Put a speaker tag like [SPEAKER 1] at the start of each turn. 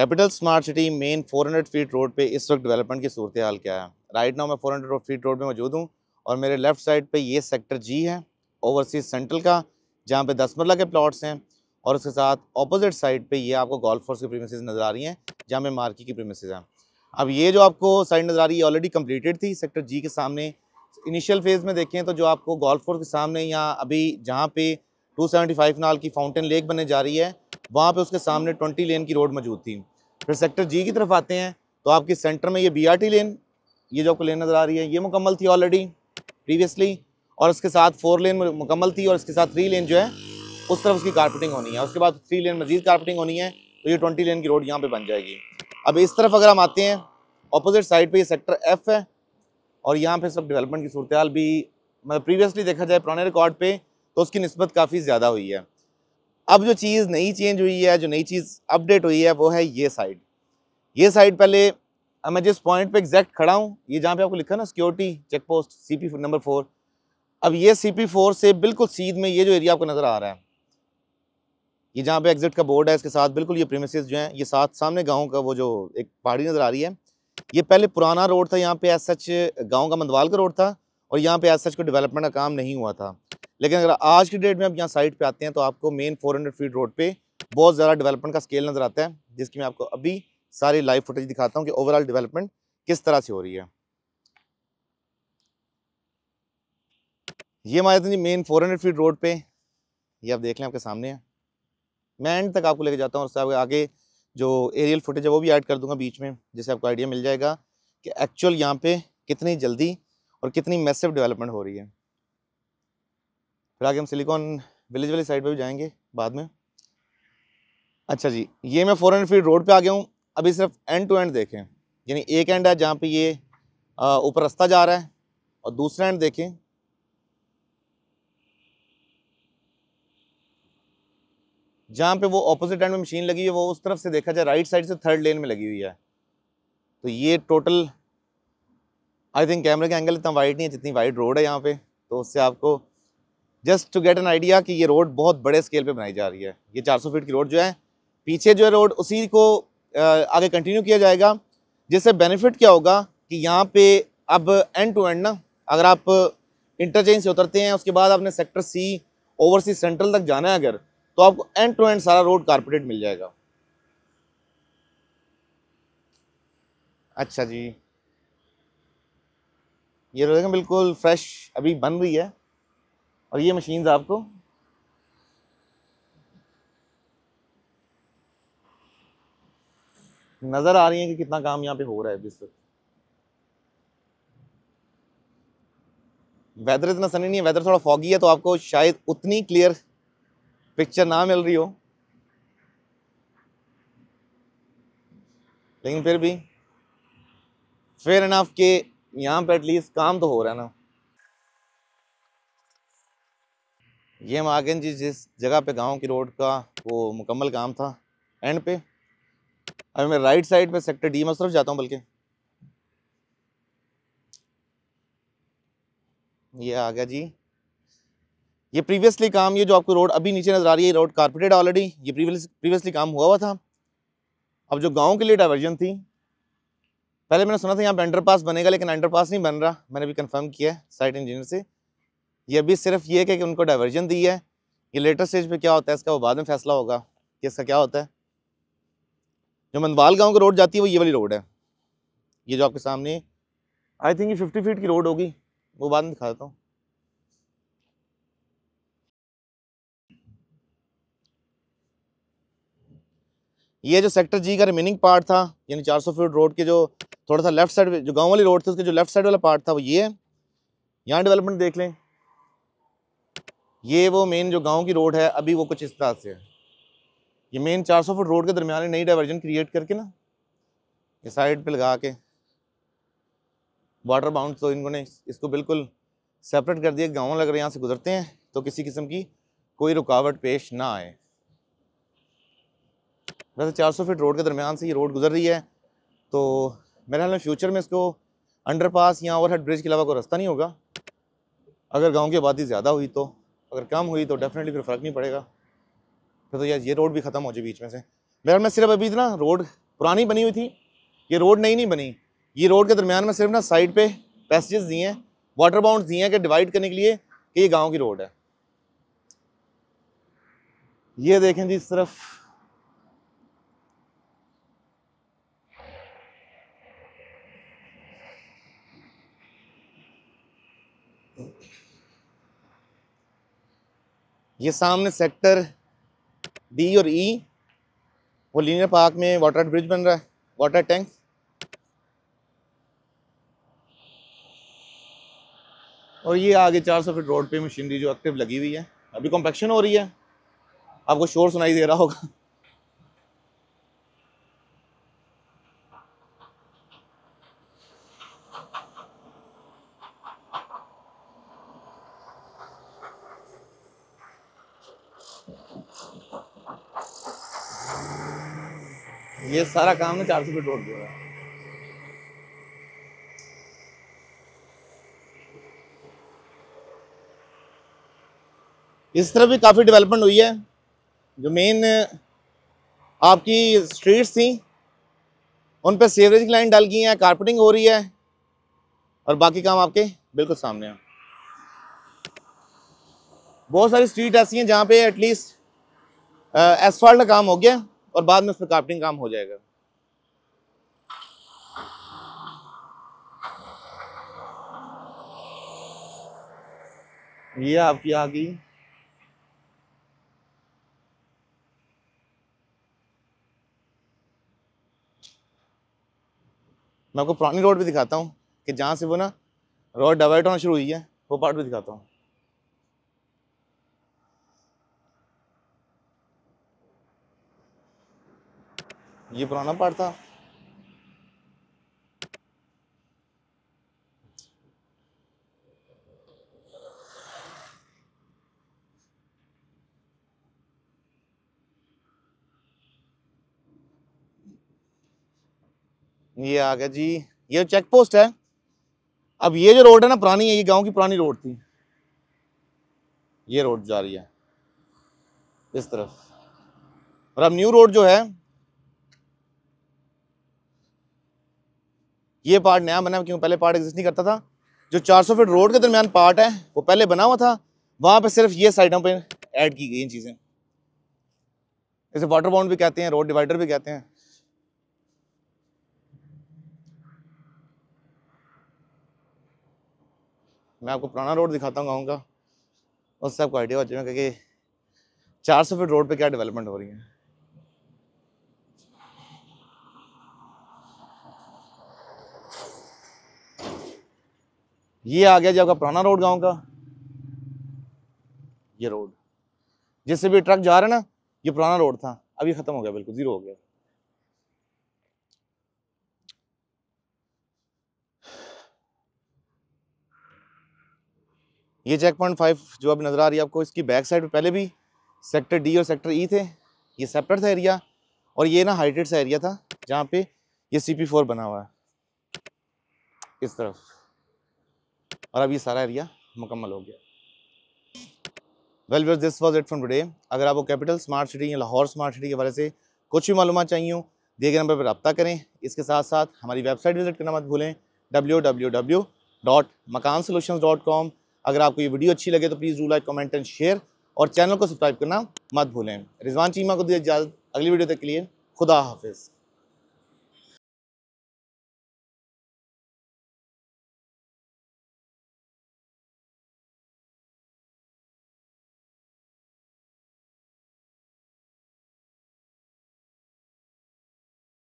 [SPEAKER 1] capital smart city main 400 feet road पे इस वक्त डेवलपमेंट की सूरत हाल क्या है राइट नाउ मैं 400 फीट रोड पे मौजूद हूँ और मेरे लेफ्ट साइड पे ये सेक्टर जी है ओवरसीज सेंट्रल का जहाँ पे दस मरला के प्लॉट्स हैं और उसके साथ अपोजिट साइड पे ये आपको गोल्फ फोर्स की प्रीमिसेस नज़र आ रही हैं जहाँ पे मार्की की प्रीमिसज हैं अब ये जो आपको साइड नज़र आ रही है ऑलरेडी कम्प्लीटेड थी सेक्टर जी के सामने इनिशियल फेज़ में देखें तो जो आपको गोल्फ फोर्स के सामने या अभी जहाँ पे टू नाल की फाउंटेन लेक बनने जा रही है वहाँ पे उसके सामने 20 लेन की रोड मौजूद थी फिर सेक्टर जी की तरफ आते हैं तो आपकी सेंटर में ये बीआरटी लेन ये जो आपको लेन नज़र आ रही है ये मुकम्मल थी ऑलरेडी प्रीवियसली और उसके साथ फोर लेन मुकम्मल थी और इसके साथ थ्री लेन जो है उस तरफ उसकी कारपेटिंग होनी है उसके बाद थ्री लेन मजीद कारपेटिंग होनी है तो ये ट्वेंटी लेन की रोड यहाँ पर बन जाएगी अब इस तरफ अगर हम आते हैं अपोजिट साइड पर ये सेक्टर एफ़ है और यहाँ पर सब डेवलपमेंट की सूरत भी मतलब प्रीवियसली देखा जाए पुराने रिकॉर्ड पर तो उसकी नस्बत काफ़ी ज़्यादा हुई है अब जो चीज़ नई चेंज हुई है जो नई चीज़ अपडेट हुई है वो है ये साइड ये साइड पहले मैं जिस पॉइंट पे एग्जैक्ट खड़ा हूँ ये जहाँ पे आपको लिखा ना security check post C P number four अब ये सी पी फोर से बिल्कुल सीध में ये जो एरिया आपको नज़र आ रहा है ये जहाँ पे एग्जिट का बोर्ड है इसके साथ बिल्कुल ये प्रेमिस जो हैं ये साथ सामने गाँव का वो जो एक पहाड़ी नज़र आ रही है ये पहले पुराना रोड था यहाँ पे एस सच गाँव का मंदवाल का रोड था और यहाँ पे आज सच को डेवलपमेंट का काम नहीं हुआ था लेकिन अगर आज की डेट में आप यहाँ साइड पे आते हैं तो आपको मेन 400 फीट रोड पे बहुत ज़्यादा डेवलपमेंट का स्केल नज़र आता है जिसकी मैं आपको अभी सारी लाइव फुटेज दिखाता हूँ कि ओवरऑल डेवलपमेंट किस तरह से हो रही है ये हमारे G main four feet road पे ये आप देख लें आपके सामने है मैं एंड तक आपको लेके जाता हूँ उससे आगे जो एरियल फुटेज है वो भी ऐड कर दूंगा बीच में जिससे आपको आइडिया मिल जाएगा कि एक्चुअल यहाँ पे कितनी जल्दी और कितनी मैसिव डेवलपमेंट हो रही है फिर आगे हम सिलिकॉन विलेज वाली साइड पर भी जाएंगे बाद में अच्छा जी ये मैं फोर फीट रोड पर आ गया हूँ अभी सिर्फ एंड टू एंड देखें यानी एक एंड है जहाँ पर ये ऊपर रास्ता जा रहा है और दूसरा एंड देखें जहाँ पे वो ऑपोजिट एंड में मशीन लगी हुई है वो उस तरफ से देखा जाए राइट साइड से थर्ड लेन में लगी हुई है तो ये टोटल आई थिंक कैमरे का एंगल इतना वाइड नहीं है जितनी वाइड रोड है यहाँ पे तो उससे आपको just to get an idea कि ये रोड बहुत बड़े स्केल पे बनाई जा रही है ये 400 फीट की रोड जो है पीछे जो है रोड उसी को आगे कंटिन्यू किया जाएगा जिससे बेनिफिट क्या होगा कि यहाँ पे अब एंड टू एंड ना अगर आप इंटरचेंज से उतरते हैं उसके बाद आपने सेक्टर सी ओवरसी सेंट्रल तक जाना है अगर तो आपको एंड टू एंड सारा रोड कारपोरेट मिल जाएगा अच्छा जी ये रहेगा तो बिल्कुल फ्रेश अभी बन रही है और ये मशीन्स आपको नज़र आ रही है कि कितना काम यहाँ पे हो रहा है इस वक्त वेदर इतना सनी नहीं है वेदर थोड़ा फॉगी है तो आपको शायद उतनी क्लियर पिक्चर ना मिल रही हो लेकिन फिर भी फेयर इनाफ के यहाँ पे एटलीस्ट काम तो हो रहा है ना ये हम आगे जी जिस जगह पे गांव की रोड का वो मुकम्मल काम था एंड पे अभी मैं राइट साइड पे सेक्टर डी में तरफ जाता हूँ बल्कि ये आ गया जी ये प्रीवियसली काम ये जो आपको रोड अभी नीचे नज़र आ रही है रोड कारपेटेड ऑलरेडी ये प्रीवियसली काम हुआ हुआ था अब जो गांव के लिए डाइवर्जन थी पहले मैंने सुना था यहाँ पर पास बनेगा लेकिन अंडर पास नहीं बन रहा मैंने भी कंफर्म किया है साइट इंजीनियर से ये अभी सिर्फ ये है कि उनको डाइवर्जन दी है ये लेटर स्टेज पे क्या होता है इसका वो बाद में फैसला होगा कि इसका क्या होता है जो मंदवाल गांव की रोड जाती है वो ये वाली रोड है ये जो आपके सामने आई थिंक ये फिफ्टी फीट की रोड होगी वो बाद में दिखा देता हूँ ये जो सेक्टर जी का रिमेनिंग पार्ट था यानी 400 फीट रोड के जो थोड़ा सा लेफ्ट साइड जो गांव वाली रोड थी उसके जो लेफ्ट साइड वाला पार्ट था वो ये है यहाँ डेवलपमेंट देख लें ये वो मेन जो गाँव की रोड है अभी वो कुछ इस तरह से है ये मेन 400 फुट रोड के दरमियान नई डाइवर्जन क्रिएट करके ना ये साइड पर लगा के वाटर बाउंड तो इन्होंने इसको बिल्कुल सेपरेट कर दिया गाँव लग रहे यहाँ से गुजरते हैं तो किसी किस्म की कोई रुकावट पेश ना आए वैसे तो 400 फीट रोड के दरमियान से ये रोड गुजर रही है तो मेरे ख्याल में फ्यूचर में इसको अंडरपास या ओवरहेड ब्रिज के अलावा कोई रास्ता नहीं होगा अगर गाँव की आबादी ज़्यादा हुई तो अगर कम हुई तो डेफिनेटली फिर फ़र्क नहीं पड़ेगा फिर तो यार ये रोड भी ख़त्म हो जाए बीच में से मेरे में सिर्फ अभी इतना रोड पुरानी बनी हुई थी ये रोड नई नहीं बनी ये रोड के दरमियान में सिर्फ ना साइड पे पैसेजेस दिए हैं वाटर बाउंड दिए हैं कि डिवाइड करने के लिए कि ये गाँव की रोड है ये देखें जी सिर्फ ये सामने सेक्टर डी और ई e, वो लीनियर पार्क में वाटर ब्रिज बन रहा है वाटर टैंक और ये आगे 400 फीट रोड पे मशीनरी जो एक्टिव लगी हुई है अभी कॉम्पेक्शन हो रही है आपको शोर सुनाई दे रहा होगा ये सारा काम ना चार सौ फीट रोड पे इस तरफ भी काफ़ी डेवलपमेंट हुई है जो मेन आपकी स्ट्रीट्स थी उन पर सीवरेज लाइन डाल गई है कारपेटिंग हो रही है और बाकी काम आपके बिल्कुल सामने है बहुत सारी स्ट्रीट ऐसी हैं जहाँ पे एटलीस्ट एसफॉल्ट का काम हो गया और बाद में उस पर कार्पेटिंग काम हो जाएगा ये आपकी आ गई मैं आपको पुरानी रोड भी दिखाता हूँ कि जहाँ से वो ना रोड डाइवर्ट होना शुरू हुई है वो पार्ट भी दिखाता हूँ ये पुराना पार्ट था ये आ गया जी ये चेक पोस्ट है अब ये जो रोड है ना पुरानी है ये गांव की पुरानी रोड थी ये रोड जा रही है इस तरफ और अब न्यू रोड जो है ये पार्ट नया बना क्योंकि पहले पार्ट एग्जिस्ट नहीं करता था जो 400 फीट रोड के दरमियान पार्ट है वो पहले बना हुआ था वहाँ पर सिर्फ ये साइडों पर ऐड की गई इन चीज़ें इसे वाटर बाउंड भी कहते हैं रोड डिवाइडर भी कहते हैं मैं आपको पुराना रोड दिखाता हूँ गाँव का उससे आपको आइडिया हो जाएगा कि सौ फीट रोड पर क्या डेवलपमेंट हो रही है ये आ गया जी आपका पुराना रोड गांव का ये रोड जिससे भी ट्रक जा रहे ना ये पुराना रोड था अभी ख़त्म हो गया बिल्कुल ज़ीरो हो गया ये चेक पॉइंट फाइव जो अभी नज़र आ रही है आपको इसकी बैक साइड पे पहले भी सेक्टर डी और सेक्टर ई e थे ये सेपरेट था एरिया और ये ना हाइटेड सा एरिया था जहाँ पे ये सी पी फोर बना हुआ है इस तरफ और अब ये सारा एरिया मुकम्मल हो गया well this was it from today अगर आपको कैपिटल स्मार्ट सिटी या लाहौर स्मार्ट सिटी के बारे से कुछ भी मालूम चाहिए हो दिए गए नंबर पर रब्ता करें इसके साथ साथ हमारी वेबसाइट विजिट करना मत भूलें डब्ल्यू अगर आपको ये वीडियो अच्छी लगे तो please do like comment and share और चैनल को सब्सक्राइब करना मत भूलें रिजवान चीमा को दिए इजाज़त अगली वीडियो तक के लिए खुदा हाफिज़